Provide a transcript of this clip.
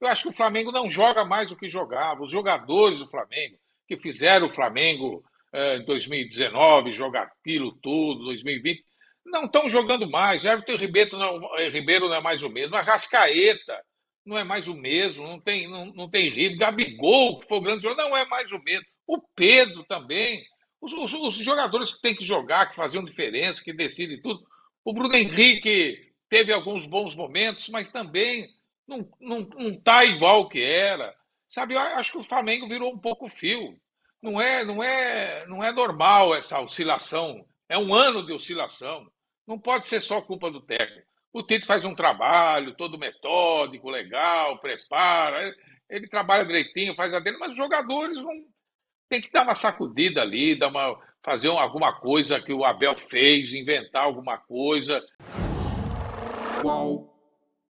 Eu acho que o Flamengo não joga mais o que jogava. Os jogadores do Flamengo, que fizeram o Flamengo é, em 2019, jogar aquilo tudo, 2020, não estão jogando mais. Everton Ribeiro não, Ribeiro não é mais o mesmo. Arrascaeta não é mais o mesmo. Não tem, não, não tem ritmo. Gabigol, que foi o grande jogador, não é mais o mesmo. O Pedro também. Os, os, os jogadores que têm que jogar, que faziam diferença, que decidem tudo. O Bruno Henrique teve alguns bons momentos, mas também não, não, não tá igual que era. Sabe, eu acho que o Flamengo virou um pouco fio. Não é, não é, não é normal essa oscilação. É um ano de oscilação. Não pode ser só culpa do técnico. O Tito faz um trabalho todo metódico, legal, prepara. Ele trabalha direitinho, faz a dele, mas os jogadores vão tem que dar uma sacudida ali, dar uma, fazer alguma coisa que o Abel fez, inventar alguma coisa. Qual